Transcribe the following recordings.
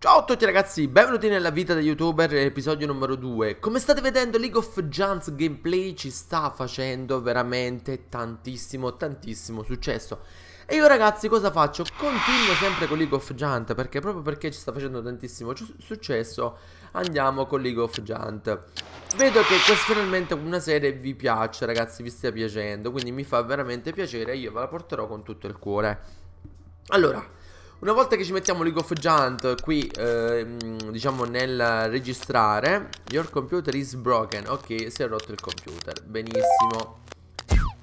Ciao a tutti ragazzi, benvenuti nella vita da youtuber, episodio numero 2 Come state vedendo League of Giants gameplay ci sta facendo veramente tantissimo, tantissimo successo E io ragazzi cosa faccio? Continuo sempre con League of Giants perché proprio perché ci sta facendo tantissimo successo Andiamo con League of Giants Vedo che questa finalmente una serie vi piace ragazzi, vi stia piacendo Quindi mi fa veramente piacere e io ve la porterò con tutto il cuore Allora una volta che ci mettiamo League of Giant qui, eh, diciamo nel registrare, your computer is broken. Ok, si è rotto il computer. Benissimo.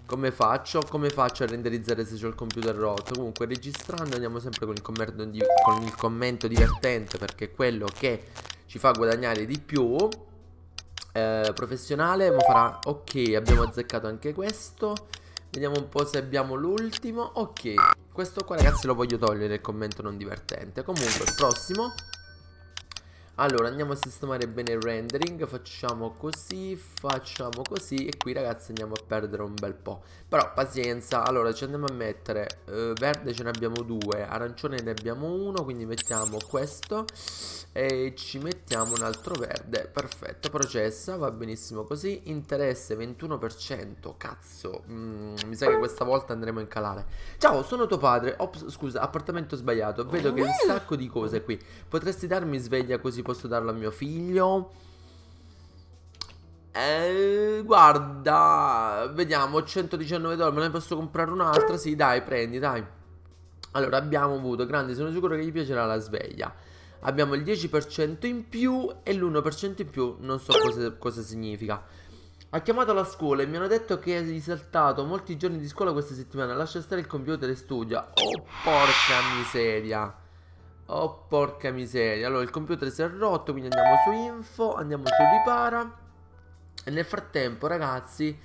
Come faccio? Come faccio a renderizzare se ho il computer rotto? Comunque registrando andiamo sempre con il, di con il commento divertente perché è quello che ci fa guadagnare di più. Eh, professionale, mo farà... Ok, abbiamo azzeccato anche questo. Vediamo un po' se abbiamo l'ultimo. Ok, questo qua ragazzi lo voglio togliere il commento non divertente Comunque il prossimo allora andiamo a sistemare bene il rendering Facciamo così, facciamo così E qui ragazzi andiamo a perdere un bel po' Però pazienza Allora ci andiamo a mettere eh, Verde ce ne abbiamo due Arancione ne abbiamo uno Quindi mettiamo questo E ci mettiamo un altro verde Perfetto, processa Va benissimo così Interesse 21% Cazzo mm, Mi sa che questa volta andremo in calare Ciao, sono tuo padre oh, Scusa, appartamento sbagliato Vedo che un sacco di cose qui Potresti darmi sveglia così posso darlo a mio figlio? Eh, guarda, vediamo, 119 dollari, me ne posso comprare un'altra? Sì, dai, prendi, dai. Allora, abbiamo avuto, grande, sono sicuro che gli piacerà la sveglia. Abbiamo il 10% in più e l'1% in più, non so cosa, cosa significa. Ha chiamato la scuola e mi hanno detto che hai saltato molti giorni di scuola questa settimana. Lascia stare il computer e studia. Oh, porca miseria. Oh porca miseria Allora il computer si è rotto Quindi andiamo su info Andiamo su ripara E nel frattempo ragazzi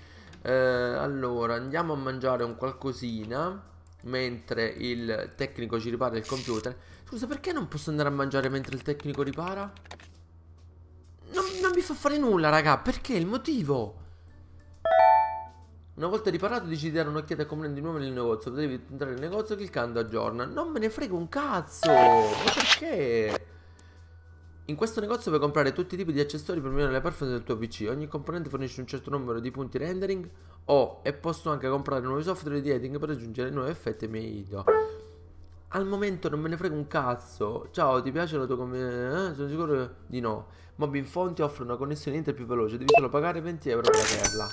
eh, Allora andiamo a mangiare un qualcosina Mentre il tecnico ci ripara il computer Scusa perché non posso andare a mangiare mentre il tecnico ripara? Non, non mi fa fare nulla raga Perché il motivo? Una volta riparato decidi di dare un'occhiata e comprare di nuovo nel negozio. Potevi entrare nel negozio cliccando aggiorna. Non me ne frega un cazzo! Ma perché? In questo negozio puoi comprare tutti i tipi di accessori per migliorare la performance del tuo PC. Ogni componente fornisce un certo numero di punti rendering. Oh, e posso anche comprare nuovi software di editing per aggiungere nuovi effetti ai miei video. Al momento non me ne frega un cazzo. Ciao, ti piace la tua convenienza? Eh, sono sicuro di no. Mobin Fonti offre una connessione inter più veloce, devi solo pagare 20 euro per averla.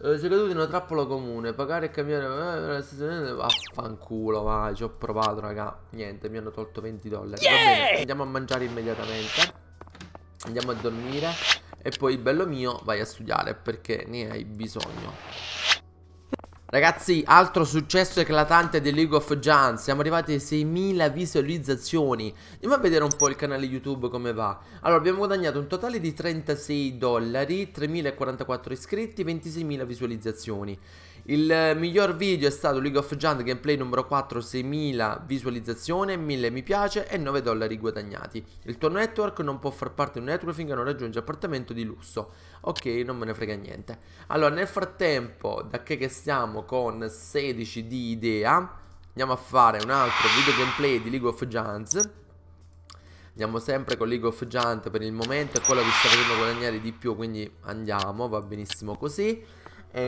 Eh, sei caduto in una trappola comune. Pagare e cambiare. Eh, eh, eh, vaffanculo, vai. Ci ho provato, raga. Niente, mi hanno tolto 20 dollari. Yeah! Va bene, andiamo a mangiare immediatamente. Andiamo a dormire. E poi, bello mio, vai a studiare perché ne hai bisogno. Ragazzi, altro successo eclatante di League of Giants, siamo arrivati ai 6.000 visualizzazioni, andiamo a vedere un po' il canale YouTube come va. Allora, abbiamo guadagnato un totale di 36 dollari, 3.044 iscritti, 26.000 visualizzazioni. Il miglior video è stato League of Giant gameplay numero 4, 6000 visualizzazione, 1000 mi piace e 9 dollari guadagnati. Il tuo network non può far parte di un network finché non raggiunge appartamento di lusso. Ok, non me ne frega niente. Allora, nel frattempo, da che, che stiamo con 16 di idea, andiamo a fare un altro video gameplay di League of Giants. Andiamo sempre con League of Giant per il momento, è quello che sta facendo guadagnare di più, quindi andiamo, va benissimo così. E,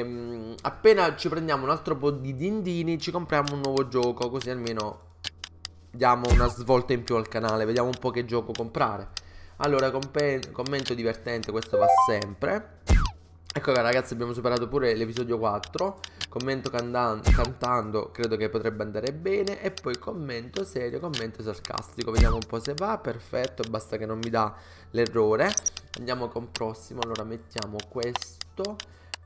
ehm, appena ci prendiamo un altro po' di dindini ci compriamo un nuovo gioco Così almeno diamo una svolta in più al canale Vediamo un po' che gioco comprare Allora commento divertente questo va sempre Ecco qua ragazzi abbiamo superato pure l'episodio 4 Commento cantando credo che potrebbe andare bene E poi commento serio, commento sarcastico Vediamo un po' se va, perfetto Basta che non mi dà l'errore Andiamo con prossimo Allora mettiamo questo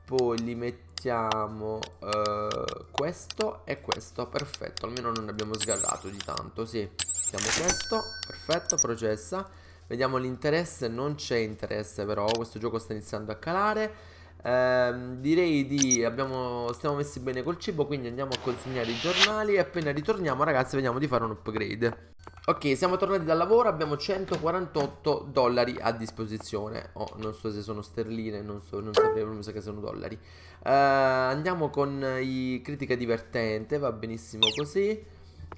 poi li mettiamo uh, questo e questo, perfetto, almeno non abbiamo sgarrato di tanto, sì. Mettiamo questo, perfetto, processa. Vediamo l'interesse, non c'è interesse però, questo gioco sta iniziando a calare. Ehm, direi di abbiamo, stiamo messi bene col cibo quindi andiamo a consegnare i giornali e appena ritorniamo ragazzi vediamo di fare un upgrade Ok siamo tornati dal lavoro abbiamo 148 dollari a disposizione oh, non so se sono sterline non, so, non saprei non sa che sono dollari ehm, andiamo con i critica divertente va benissimo così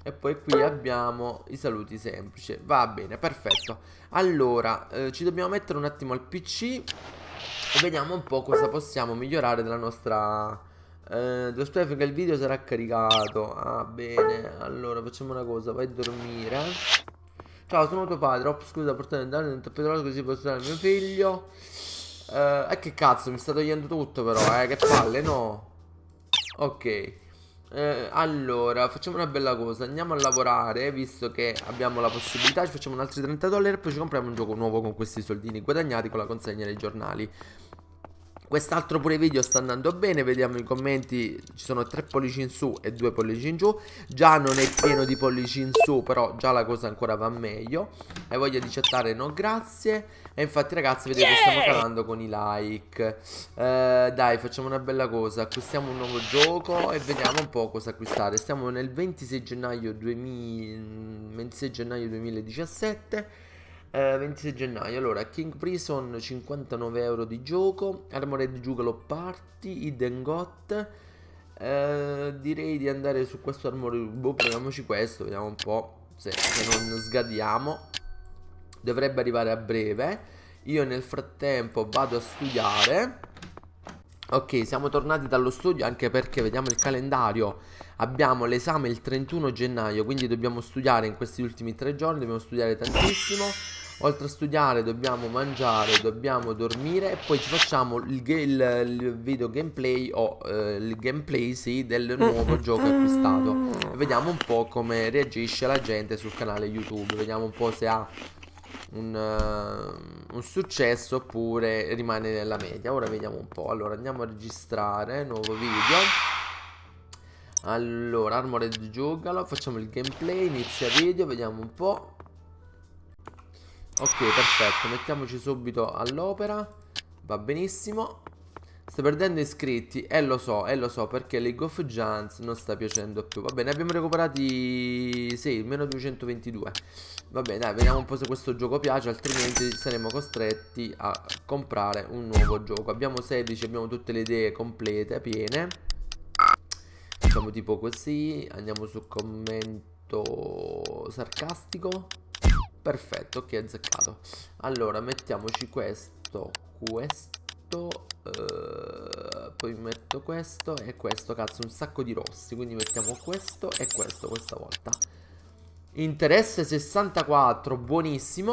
e poi qui abbiamo i saluti semplici Va bene, perfetto Allora, eh, ci dobbiamo mettere un attimo al PC e vediamo un po' cosa possiamo migliorare della nostra... Eh, devo sperare che il video sarà caricato. Ah, bene. Allora, facciamo una cosa. Vai a dormire. Ciao, sono tuo padre. Ho scusa da portare andare dentro il petrolio così posso trovare mio figlio. Eh, eh, che cazzo, mi sta togliendo tutto però, eh. Che palle, no. Ok. Eh, allora, facciamo una bella cosa. Andiamo a lavorare, visto che abbiamo la possibilità. Ci facciamo un altro 30 dollari e poi ci compriamo un gioco nuovo con questi soldini guadagnati con la consegna dei giornali. Quest'altro pure video sta andando bene, vediamo i commenti, ci sono tre pollici in su e due pollici in giù. Già non è pieno di pollici in su, però già la cosa ancora va meglio. Hai voglia di chattare? No, grazie. E infatti ragazzi, vedete yeah! stiamo calando con i like. Eh, dai, facciamo una bella cosa, acquistiamo un nuovo gioco e vediamo un po' cosa acquistare. siamo nel 26 gennaio, 2000... 26 gennaio 2017. Eh, 26 gennaio, allora, King Prison 59 euro di gioco, Armored Jugalo Party, Hidden Got. Eh, direi di andare su questo Armored... Boh, proviamoci questo, vediamo un po' se, se non sgadiamo. Dovrebbe arrivare a breve. Io nel frattempo vado a studiare Ok, siamo tornati dallo studio anche perché vediamo il calendario Abbiamo l'esame il 31 gennaio Quindi dobbiamo studiare in questi ultimi tre giorni Dobbiamo studiare tantissimo Oltre a studiare dobbiamo mangiare, dobbiamo dormire e poi ci facciamo il, il, il video gameplay o eh, il gameplay sì del nuovo gioco acquistato. E vediamo un po' come reagisce la gente sul canale YouTube, vediamo un po' se ha un, uh, un successo oppure rimane nella media. Ora vediamo un po'. Allora andiamo a registrare nuovo video. Allora, Armored Juggalo, facciamo il gameplay, inizia video, vediamo un po'. Ok, perfetto, mettiamoci subito all'opera Va benissimo Sta perdendo iscritti, e eh, lo so, e eh, lo so Perché League of Giants non sta piacendo più Va bene, abbiamo recuperati, sì, meno 222 Va bene, dai, vediamo un po' se questo gioco piace Altrimenti saremo costretti a comprare un nuovo gioco Abbiamo 16, abbiamo tutte le idee complete, piene Facciamo tipo così Andiamo su commento sarcastico Perfetto, ok, azzeccato. Allora, mettiamoci questo, questo, uh, poi metto questo e questo, cazzo, un sacco di rossi. Quindi mettiamo questo e questo questa volta. Interesse 64, buonissimo.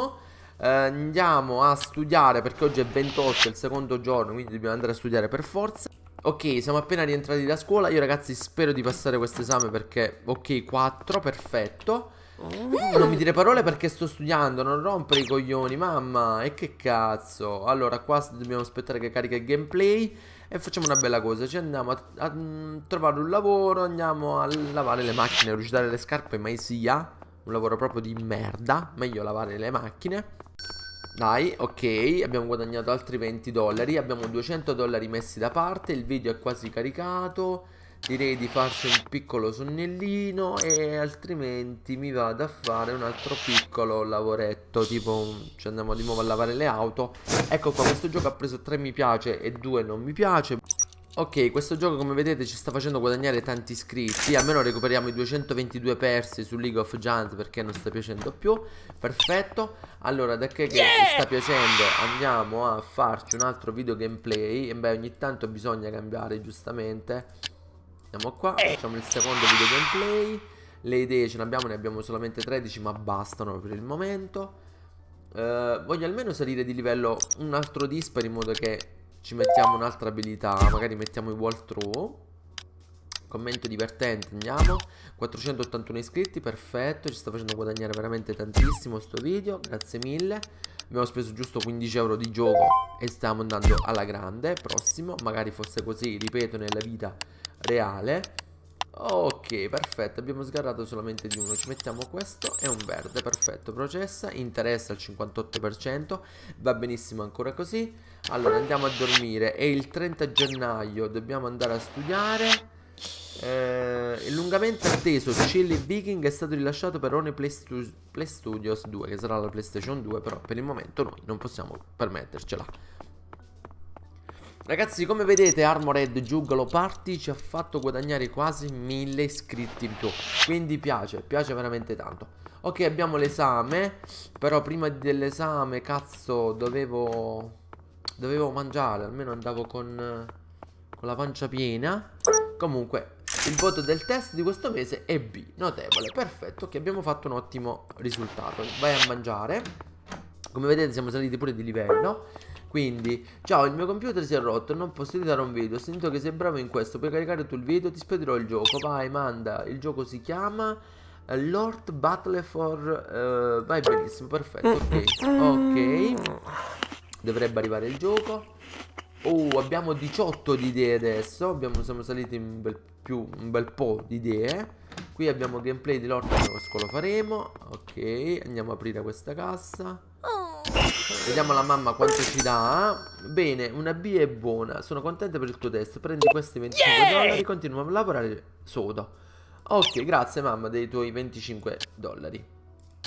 Uh, andiamo a studiare perché oggi è 28, il secondo giorno, quindi dobbiamo andare a studiare per forza. Ok, siamo appena rientrati da scuola. Io ragazzi spero di passare questo esame perché... Ok, 4, perfetto. Mm. Non mi dire parole perché sto studiando, non rompere i coglioni, mamma. E che cazzo. Allora, qua dobbiamo aspettare che carica il gameplay. E facciamo una bella cosa, ci andiamo a, a, mm, trovare un lavoro, andiamo a lavare le macchine, a riuscire le scarpe, mai sia. Un lavoro proprio di merda, meglio lavare le macchine. Dai, ok, abbiamo guadagnato altri 20 dollari, abbiamo 200 dollari messi da parte, il video è quasi caricato direi di farci un piccolo sonnellino e altrimenti mi vado a fare un altro piccolo lavoretto tipo un... ci andiamo di nuovo a lavare le auto ecco qua questo gioco ha preso 3 mi piace e 2 non mi piace Ok, questo gioco come vedete ci sta facendo guadagnare tanti iscritti Almeno recuperiamo i 222 persi su League of Giants perché non sta piacendo più Perfetto Allora, da che, yeah! che sta piacendo andiamo a farci un altro video gameplay E beh, ogni tanto bisogna cambiare giustamente Andiamo qua, eh. facciamo il secondo video gameplay. Le idee ce ne abbiamo, ne abbiamo solamente 13, ma bastano per il momento. Uh, voglio almeno salire di livello un altro dispari in modo che ci mettiamo un'altra abilità. Magari mettiamo i walkthrough. Commento divertente, andiamo. 481 iscritti, perfetto. Ci sta facendo guadagnare veramente tantissimo questo video. Grazie mille. Abbiamo speso giusto 15 euro di gioco e stiamo andando alla grande. Prossimo, magari fosse così, ripeto, nella vita reale. Ok, perfetto, abbiamo sgarrato solamente di uno Ci mettiamo questo e un verde, perfetto Processa, interessa al 58% Va benissimo ancora così Allora, andiamo a dormire È il 30 gennaio, dobbiamo andare a studiare eh, il lungamente atteso Chili Viking è stato rilasciato per One Play, Stu Play, Studios 2, che sarà la PlayStation 2, però per il momento noi non possiamo permettercela. Ragazzi, come vedete, Armored Juggalo Party ci ha fatto guadagnare quasi 1000 iscritti in più, quindi piace, piace veramente tanto. Ok, abbiamo l'esame, però prima dell'esame, cazzo, dovevo... Dovevo mangiare, almeno andavo con, con la pancia piena. Comunque, il voto del test di questo mese è B, notevole, perfetto, che abbiamo fatto un ottimo risultato. Vai a mangiare. Come vedete siamo saliti pure di livello. Quindi, ciao, il mio computer si è rotto, non posso editare un video, ho sentito che sei bravo in questo, puoi caricare tu il video, ti spedirò il gioco, vai, manda, il gioco si chiama eh, Lord Battle for... Uh, vai benissimo, perfetto, ok, ok, dovrebbe arrivare il gioco, Oh, abbiamo 18 di idee adesso. Abbiamo, siamo saliti un bel, più, un bel po' di idee. Qui abbiamo gameplay di Lord of Tamasco, lo faremo. Ok, andiamo a aprire questa cassa. Vediamo la mamma quanto ci dà. Bene, una B è buona. Sono contenta per il tuo test. Prendi questi 25 yeah! dollari e continua a lavorare sodo. Ok, grazie mamma dei tuoi 25 dollari.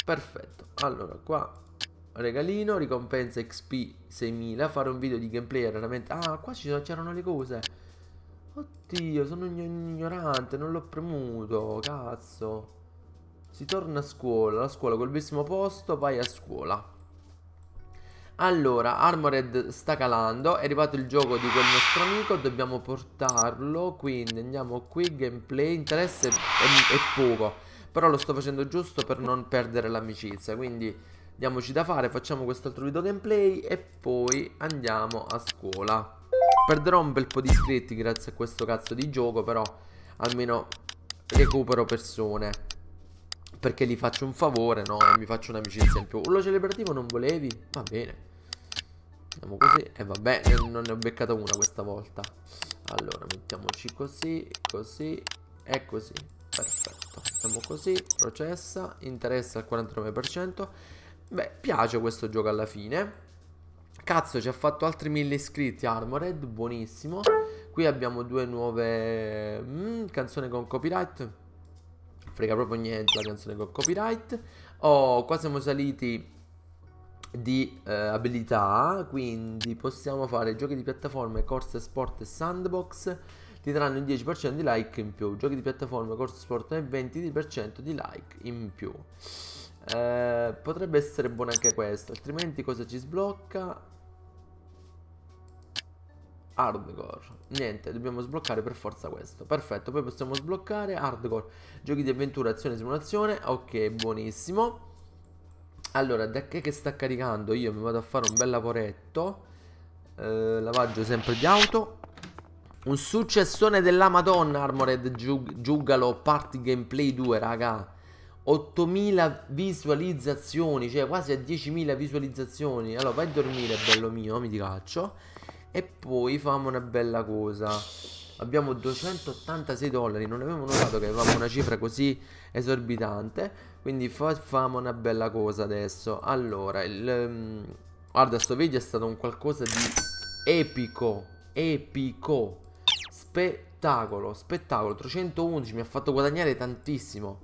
Perfetto. Allora, qua regalino, ricompensa XP 6000, fare un video di gameplay raramente... Ah, qua c'erano le cose. Oddio, sono ignorante, non l'ho premuto, cazzo. Si torna a scuola, la scuola col bellissimo posto, vai a scuola. Allora, Armored sta calando, è arrivato il gioco di quel nostro amico, dobbiamo portarlo, quindi andiamo qui, gameplay, interesse è, è poco. Però lo sto facendo giusto per non perdere l'amicizia, quindi diamoci da fare, facciamo quest'altro video gameplay e poi andiamo a scuola. Perderò un bel po' di iscritti grazie a questo cazzo di gioco, però almeno recupero persone. Perché gli faccio un favore, no? E mi faccio un'amicizia in più. Lo celebrativo non volevi? Va bene. Andiamo così. E eh, vabbè, non ne ho beccata una questa volta. Allora, mettiamoci così, così e così. Perfetto. Facciamo così. Processa. Interessa al 49%. Beh, piace questo gioco alla fine. Cazzo, ci ha fatto altri 1000 iscritti. Armored, buonissimo. Qui abbiamo due nuove mm, canzoni con copyright. Frega proprio niente la canzone con copyright. Oh, qua siamo saliti di eh, abilità, quindi possiamo fare giochi di piattaforme, corse, sport e sandbox. Ti daranno il 10% di like in più. Giochi di piattaforme, corse, sport e 20% di like in più. Eh, potrebbe essere buono anche questo. Altrimenti cosa ci sblocca? Hardcore. Niente, dobbiamo sbloccare per forza questo. Perfetto, poi possiamo sbloccare hardcore. Giochi di avventura, azione, simulazione. Ok, buonissimo. Allora, da che, che sta caricando? Io mi vado a fare un bel lavoretto. Eh, lavaggio sempre di auto. Un successone della Madonna Armored Jug Jugalo Party Gameplay 2, raga. 8.000 visualizzazioni, cioè quasi a 10.000 visualizzazioni. Allora, vai a dormire, bello mio, mi ti ricaccio. E poi famo una bella cosa. Abbiamo 286 dollari, non avevo notato che avevamo una cifra così esorbitante. Quindi fa, famo una bella cosa adesso. Allora, il, um, guarda, sto video è stato un qualcosa di epico, epico, spettacolo, spettacolo. 311 mi ha fatto guadagnare tantissimo.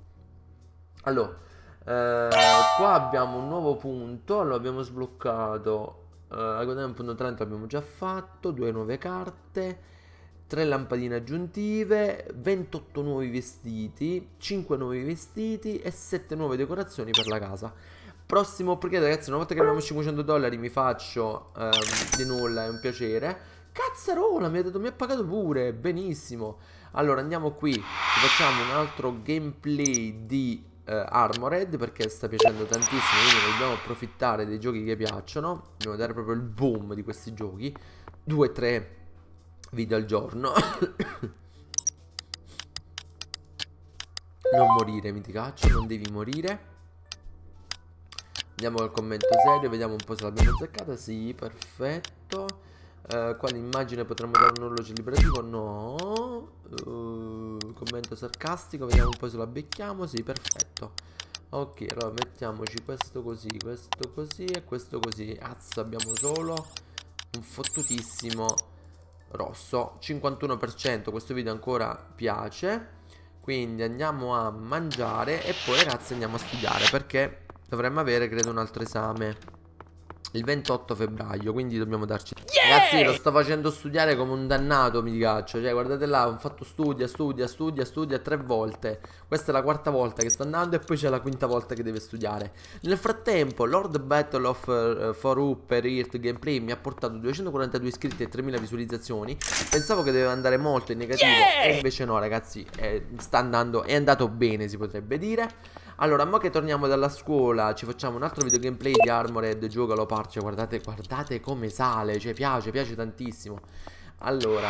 Allora, eh, qua abbiamo un nuovo punto, lo abbiamo sbloccato. Eh, Agonem punto 30 abbiamo già fatto, due nuove carte, tre lampadine aggiuntive, 28 nuovi vestiti, 5 nuovi vestiti e 7 nuove decorazioni per la casa prossimo perché ragazzi una volta che abbiamo 500 dollari mi faccio ehm, di nulla è un piacere cazzarola mi ha, detto, mi ha pagato pure benissimo allora andiamo qui facciamo un altro gameplay di eh, Armored perché sta piacendo tantissimo, quindi dobbiamo approfittare dei giochi che piacciono, dobbiamo dare proprio il boom di questi giochi, 2-3 video al giorno. non morire, mi ti caccio, non devi morire. Andiamo al commento serio, vediamo un po' se l'abbiamo azzeccata, sì, perfetto. Uh, quale immagine potremmo dare un orologio liberativo? No. Uh, commento sarcastico, vediamo un po' se la becchiamo. Sì, perfetto. Ok, allora mettiamoci questo così, questo così e questo così. Azza, abbiamo solo un fottutissimo rosso. 51%, questo video ancora piace. Quindi andiamo a mangiare e poi ragazzi andiamo a studiare perché dovremmo avere credo un altro esame il 28 febbraio, quindi dobbiamo darci Ragazzi, lo eh. sto facendo studiare come un dannato, mi caccio. Cioè, guardate là, ho fatto studia, studia, studia, studia tre volte. Questa è la quarta volta che sto andando e poi c'è la quinta volta che deve studiare. Nel frattempo, Lord Battle of uh, For Upper Earth Gameplay mi ha portato 242 iscritti e 3000 visualizzazioni. Pensavo che doveva andare molto in negativo yeah! e invece no, ragazzi, eh, sta andando, è andato bene, si potrebbe dire. Allora, mo che torniamo dalla scuola, ci facciamo un altro video gameplay di Armored, giocalo parcio, guardate, guardate come sale, cioè piace piace, piace tantissimo. Allora,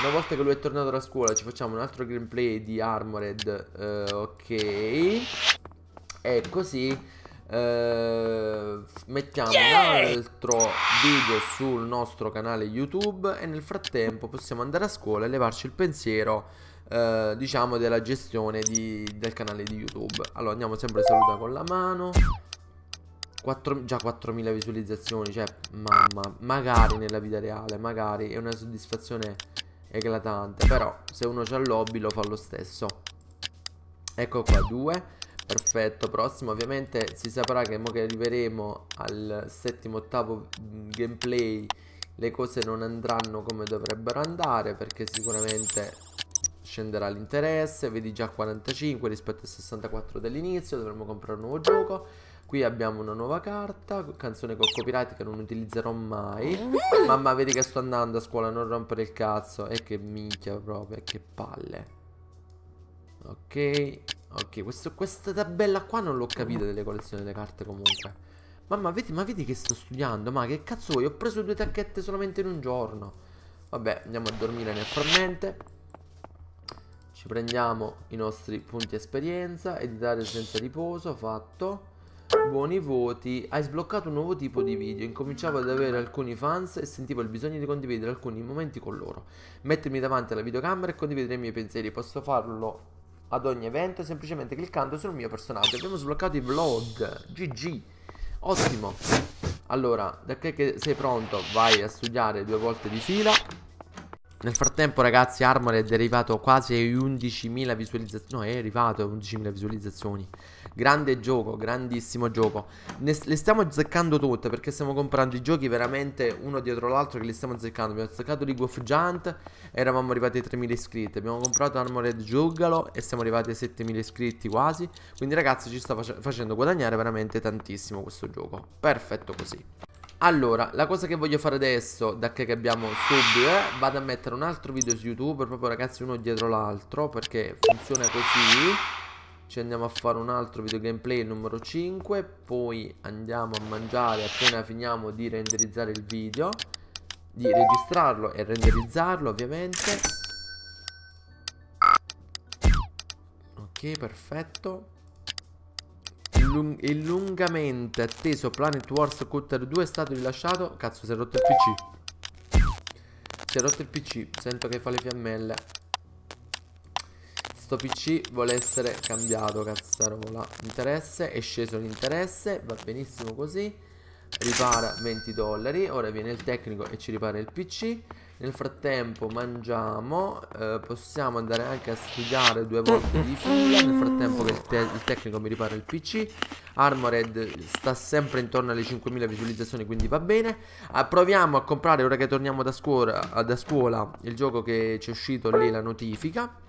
una volta che lui è tornato da scuola ci facciamo un altro gameplay di Armored, uh, ok. E così Uh, mettiamo yeah! un altro video sul nostro canale YouTube e nel frattempo possiamo andare a scuola e levarci il pensiero uh, diciamo della gestione di, del canale di YouTube. Allora andiamo sempre saluta con la mano. 4, già 4.000 visualizzazioni, cioè, mamma, magari nella vita reale, magari, è una soddisfazione eclatante, però se uno c'ha lobby lo fa lo stesso. Ecco qua, 2, perfetto, prossimo, ovviamente si saprà che mo che arriveremo al settimo, ottavo mm, gameplay, le cose non andranno come dovrebbero andare, perché sicuramente scenderà l'interesse, vedi già 45 rispetto al 64 dell'inizio, dovremmo comprare un nuovo gioco, Qui abbiamo una nuova carta, canzone con copyright che non utilizzerò mai. Mamma, vedi che sto andando a scuola, non rompere il cazzo. E eh, che minchia proprio, che palle. Ok, ok, questo, questa tabella qua non l'ho capita delle collezioni delle carte comunque. Mamma, vedi, ma vedi che sto studiando? Ma che cazzo vuoi? Ho preso due tacchette solamente in un giorno. Vabbè, andiamo a dormire nel frammente ci prendiamo i nostri punti esperienza editare senza riposo fatto Buoni voti, hai sbloccato un nuovo tipo di video, incominciavo ad avere alcuni fans e sentivo il bisogno di condividere alcuni momenti con loro. Mettermi davanti alla videocamera e condividere i miei pensieri, posso farlo ad ogni evento semplicemente cliccando sul mio personaggio. Abbiamo sbloccato i vlog, GG, ottimo. Allora, da che sei pronto vai a studiare due volte di fila nel frattempo ragazzi Armor è arrivato quasi ai 11.000 visualizzazioni No è arrivato a 11.000 visualizzazioni Grande gioco, grandissimo gioco ne Le stiamo azzeccando tutte perché stiamo comprando i giochi veramente uno dietro l'altro che li stiamo azzeccando Abbiamo azzeccato League of Giant Eravamo arrivati ai 3.000 iscritti Abbiamo comprato Armored Juggalo e siamo arrivati ai 7.000 iscritti quasi Quindi ragazzi ci sta facendo guadagnare veramente tantissimo questo gioco Perfetto così allora, la cosa che voglio fare adesso, da che abbiamo subito, eh, vado a mettere un altro video su YouTube, proprio ragazzi uno dietro l'altro, perché funziona così. Ci andiamo a fare un altro video gameplay, il numero 5, poi andiamo a mangiare appena finiamo di renderizzare il video, di registrarlo e renderizzarlo ovviamente. Ok, perfetto lung il lungamente atteso Planet Wars Cutter 2 è stato rilasciato. Cazzo, si è rotto il PC. Si è rotto il PC. Sento che fa le fiammelle. Sto PC vuole essere cambiato, cazzarola. Interesse, è sceso l'interesse, va benissimo così. Ripara 20 dollari. Ora viene il tecnico e ci ripara il PC. Nel frattempo mangiamo eh, Possiamo andare anche a studiare due volte di fila Nel frattempo che il, te il tecnico mi ripara il pc Armored sta sempre intorno alle 5000 visualizzazioni quindi va bene ah, Proviamo a comprare ora che torniamo da scuola, ah, da scuola Il gioco che ci è uscito lì la notifica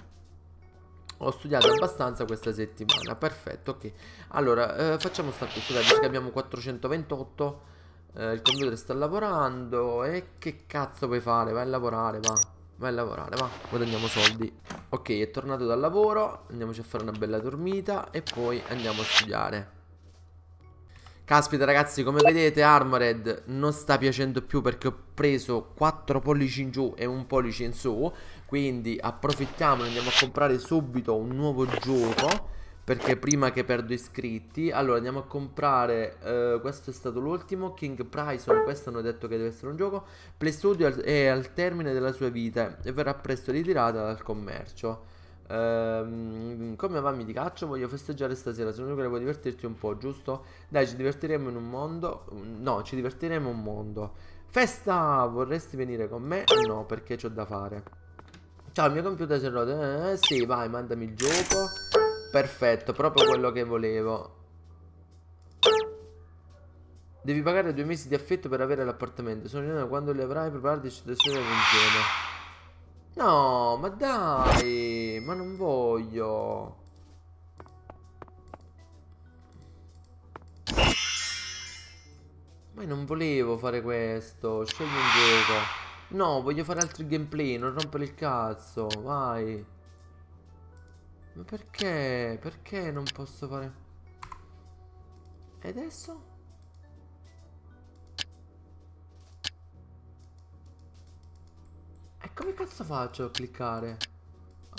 ho studiato abbastanza questa settimana Perfetto, ok Allora, eh, facciamo sta cosa Dai, abbiamo 428 eh, il computer sta lavorando. E che cazzo puoi fare? Vai a lavorare, va. Vai a lavorare, va. Guadagniamo soldi. Ok, è tornato dal lavoro. Andiamoci a fare una bella dormita. E poi andiamo a studiare. Caspita ragazzi come vedete Armored non sta piacendo più perché ho preso 4 pollici in giù e un pollice in su Quindi approfittiamo e andiamo a comprare subito un nuovo gioco perché prima che perdo iscritti Allora andiamo a comprare uh, Questo è stato l'ultimo King Prison Questo hanno detto che deve essere un gioco Play Studio è al termine della sua vita E verrà presto ritirata dal commercio Um, come mammi di caccia voglio festeggiare stasera secondo me volevo divertirti un po' giusto? dai ci divertiremo in un mondo no ci divertiremo in un mondo festa vorresti venire con me? no perché c'ho da fare ciao il mio computer si è rotto eh sì vai mandami il gioco Perfetto, proprio quello che volevo. Devi pagare due mesi di affitto per avere l'appartamento. Sono quando li avrai preparati ci da sera insieme. No, ma dai, ma non voglio. Ma non volevo fare questo. Scegli un gioco. No, voglio fare altri gameplay, non rompere il cazzo. Vai. Ma perché? Perché non posso fare... E adesso? E come cazzo faccio a cliccare?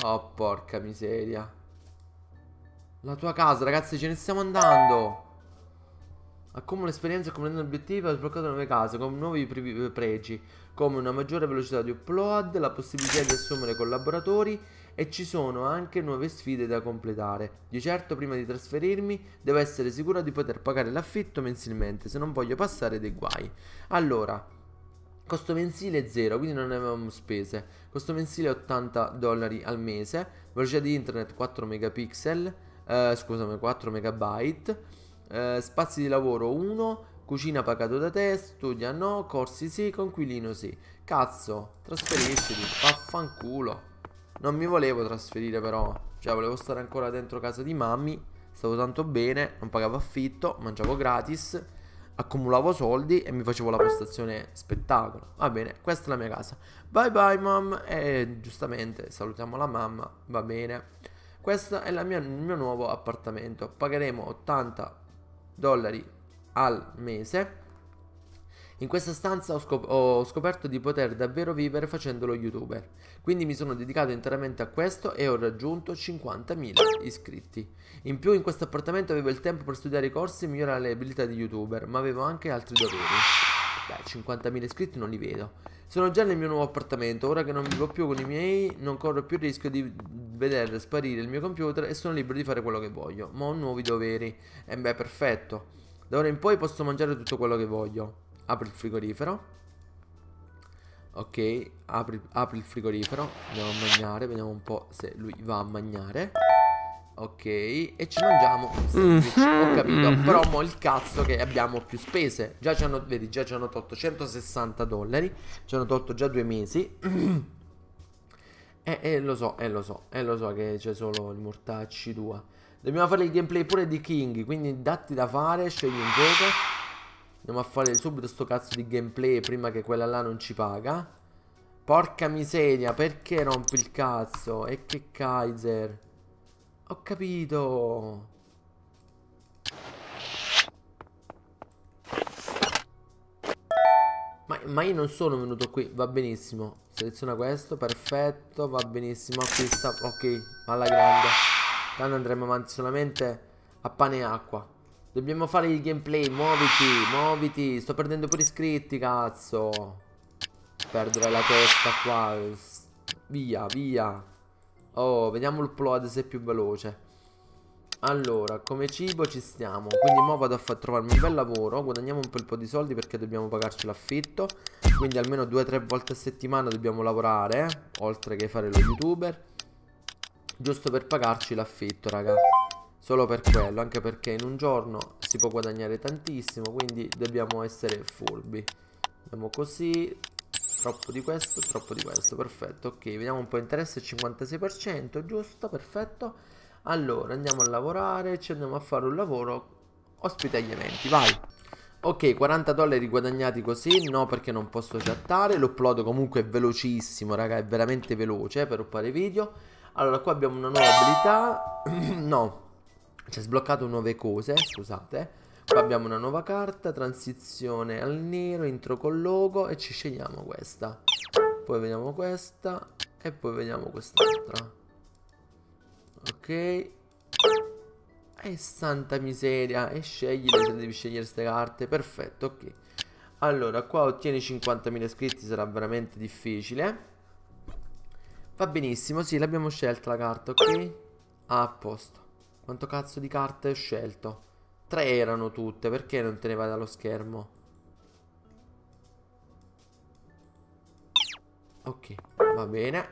Oh, porca miseria. La tua casa, ragazzi, ce ne stiamo andando. Accumula esperienza compiendo obiettivi Ha sbloccato nuove case con nuovi pregi, come una maggiore velocità di upload, la possibilità di assumere collaboratori e ci sono anche nuove sfide da completare. Di certo prima di trasferirmi devo essere sicura di poter pagare l'affitto mensilmente se non voglio passare dei guai. Allora, costo mensile 0, quindi non avevamo spese. Costo mensile 80 dollari al mese, velocità di internet 4 megapixel, eh, scusami 4 megabyte, eh, spazi di lavoro 1, Cucina pagato da te, studia no, corsi sì, conquilino sì. Cazzo, trasferisci, vaffanculo. Non mi volevo trasferire però, cioè volevo stare ancora dentro casa di mammi, stavo tanto bene, non pagavo affitto, mangiavo gratis, accumulavo soldi e mi facevo la postazione spettacolo. Va bene, questa è la mia casa. Bye bye mom e giustamente salutiamo la mamma, va bene. Questo è mia, il mio nuovo appartamento. Pagheremo 80 dollari al mese in questa stanza ho, scop- ho, scoperto di poter davvero vivere facendo lo youtuber, quindi mi sono dedicato interamente a questo e ho raggiunto 50.000 iscritti. In più in questo appartamento avevo il tempo per studiare i corsi e migliorare le abilità di youtuber, ma avevo anche altri doveri. Beh, 50.000 iscritti non li vedo. Sono già nel mio nuovo appartamento, ora che non vivo più con i miei non corro più il rischio di vedere sparire il mio computer e sono libero di fare quello che voglio, ma ho nuovi doveri. E eh, beh, perfetto. Da ora in poi posso mangiare tutto quello che voglio apri il frigorifero. Ok, apri, apri il frigorifero. Andiamo a mangiare, vediamo un po' se lui va a mangiare. Ok, e ci mangiamo sandwich, ho mhm, capito, mhm. però mo il cazzo che abbiamo più spese. Già ci hanno, vedi, già ci hanno tolto 160 dollari, ci hanno tolto già due mesi. e, eh, eh, lo so, e eh, lo so, e lo so che c'è solo il mortacci tua. Dobbiamo fare il gameplay pure di King, quindi datti da fare, scegli un gioco. Andiamo a fare subito sto cazzo di gameplay prima che quella là non ci paga. Porca miseria, perché rompi il cazzo? E che Kaiser? Ho capito. Ma, ma io non sono venuto qui, va benissimo. Seleziona questo, perfetto, va benissimo. Acquista, ok, alla grande. Tanto andremo avanti solamente a pane e acqua. Dobbiamo fare il gameplay, muoviti, muoviti. Sto perdendo pure iscritti, cazzo. Perdere la testa qua. Via, via. Oh, vediamo il plot se è più veloce. Allora, come cibo ci stiamo Quindi mo vado a trovarmi un bel lavoro Guadagniamo un bel po' di soldi perché dobbiamo pagarci l'affitto Quindi almeno 2-3 volte a settimana dobbiamo lavorare Oltre che fare lo youtuber Giusto per pagarci l'affitto, raga solo per quello, anche perché in un giorno si può guadagnare tantissimo, quindi dobbiamo essere furbi. Andiamo così, troppo di questo, troppo di questo, perfetto, ok, vediamo un po' interesse, 56%, giusto, perfetto. Allora, andiamo a lavorare, ci andiamo a fare un lavoro, ospita gli eventi, vai. Ok, 40 dollari guadagnati così, no perché non posso chattare, l'upload comunque è velocissimo, raga, è veramente veloce eh, per uppare video. Allora, qua abbiamo una nuova abilità, no, cioè sbloccato nuove cose, scusate Qua abbiamo una nuova carta, transizione al nero, intro col logo e ci scegliamo questa Poi vediamo questa e poi vediamo quest'altra Ok E santa miseria E scegli, se devi scegliere queste carte Perfetto, ok Allora, qua ottieni 50.000 iscritti Sarà veramente difficile Va benissimo, sì, l'abbiamo scelta la carta, ok? Ah, a posto quanto cazzo di carte ho scelto? Tre erano tutte, perché non te ne vai dallo schermo? Ok, va bene.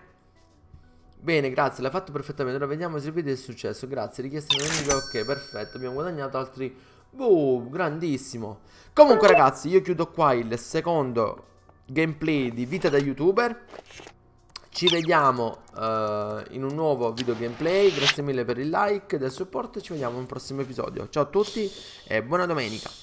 Bene, grazie, l'ha fatto perfettamente. Ora vediamo se il video è successo. Grazie, richiesta di nemica. Ok, perfetto. Abbiamo guadagnato altri... Boh, grandissimo. Comunque, ragazzi, io chiudo qua il secondo gameplay di Vita da YouTuber. Ci vediamo uh, in un nuovo video gameplay. Grazie mille per il like, del supporto e ci vediamo in un prossimo episodio. Ciao a tutti e buona domenica.